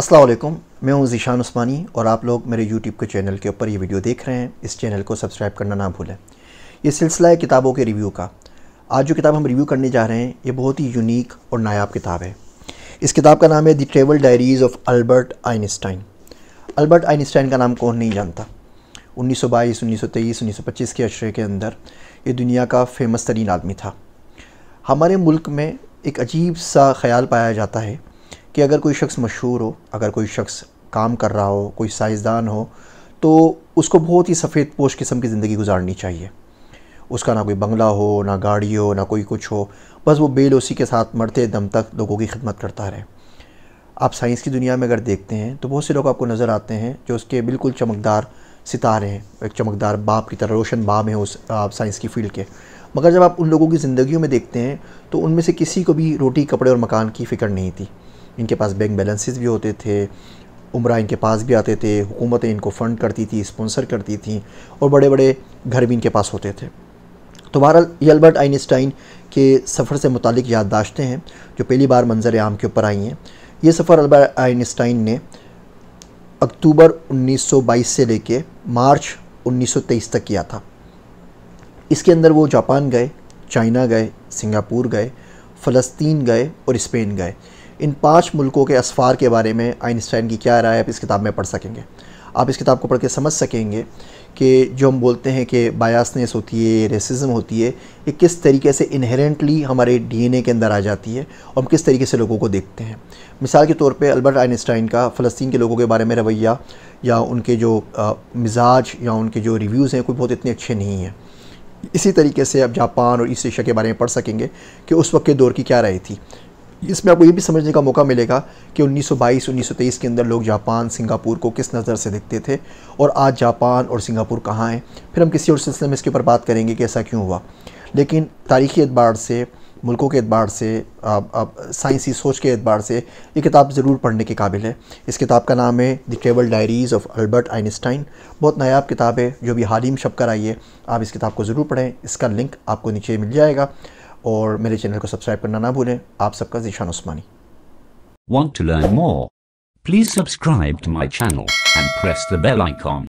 असलम मैं हूं जीशान उस्मानी और आप लोग मेरे यूट्यूब के चैनल के ऊपर ये वीडियो देख रहे हैं इस चैनल को सब्सक्राइब करना ना भूलें ये सिलसिला है किताबों के रिव्यू का आज जो किताब हम रिव्यू करने जा रहे हैं ये बहुत ही यूनिक और नायाब किताब है इस किताब का नाम है the travel diaries of Albert Einstein Albert Einstein का नाम कौन नहीं जानता 1922, 1923, 1925 के अशरे के अंदर ये दुनिया का फेमस तरीन आदमी था हमारे मुल्क में एक अजीब सा ख्याल पाया जाता है कि अगर कोई शख्स मशहूर हो अगर कोई शख्स काम कर रहा हो कोई साइंसदान हो तो उसको बहुत ही सफ़ेद पोश किस्म की ज़िंदगी गुजारनी चाहिए उसका ना कोई बंगला हो ना गाड़ी हो ना कोई कुछ हो बस वो बेलोसी के साथ मरते दम तक लोगों की खिदमत करता रहे आप साइंस की दुनिया में अगर देखते हैं तो बहुत से लोग आपको नज़र आते हैं जो उसके बिल्कुल चमकदार सितारे हैं एक चमकदार बाप की तरह रोशन बाप हैं उस आप साइंस की फील्ड के मगर जब आप उन लोगों की ज़िंदगियों में देखते हैं तो उनमें से किसी को भी रोटी कपड़े और मकान की फ़िक्र नहीं थी इनके पास बैंक बैलेंसेस भी होते थे उम्र इनके पास भी आते थे हुकूमतें इनको फ़ंड करती थी स्पॉन्सर करती थी और बड़े बड़े घर भी इनके पास होते थे तो बहरहाल ये अल्बर्ट आइनस्टाइन के सफ़र से मुतलिक याददाश्तें हैं जो पहली बार मंजर आम के ऊपर आई हैं ये सफ़र अलबर्ट आइनस्टाइन ने अक्टूबर 1922 से लेके मार्च 1923 तक किया था इसके अंदर वो जापान गए चाइना गए सिंगापुर गए फ़लस्तीन गए और स्पेन गए इन पाँच मुल्कों के असफ़ार के बारे में आइंस्टाइन की क्या राय आप इस किताब में पढ़ सकेंगे आप इस किताब को पढ़ के समझ सकेंगे कि जो हम बोलते हैं कि बायासनेस होती है रेसिज्म होती है ये किस तरीके से इनहेरेंटली हमारे डीएनए के अंदर आ जाती है और हम किस तरीके से लोगों को देखते हैं मिसाल के तौर पे अल्बर्ट आइंस्टाइन का फ़लस्तीन के लोगों के बारे में रवैया या उनके जो आ, मिजाज या उनके जो रिव्यूज़ हैं कोई बहुत इतने अच्छे नहीं हैं इसी तरीके से आप जापान और ईस्ट एशिया के बारे में पढ़ सकेंगे कि उस वक्त के दौर की क्या राय थी इसमें आपको ये भी समझने का मौका मिलेगा कि 1922, 1923 के अंदर लोग जापान सिंगापुर को किस नज़र से देखते थे और आज जापान और सिंगापुर कहाँ हैं फिर हम किसी और सिलसिले में इसके ऊपर बात करेंगे कि ऐसा क्यों हुआ लेकिन तारीखी एतबार से मुल्कों के अतबार से साइंसी सोच के अतबार से ये किताब ज़रूर पढ़ने के काबिल है इस किताब का नाम है the travel diaries of Albert Einstein बहुत नायाब किताब है जो भी हालिम शबकर आई है आप इस किताब को ज़रूर पढ़ें इसका लिंक आपको नीचे मिल जाएगा और मेरे चैनल को सब्सक्राइब करना ना भूलें आप सबका जीशान उस्मानी Want to learn more? Please subscribe to my channel and press the bell icon.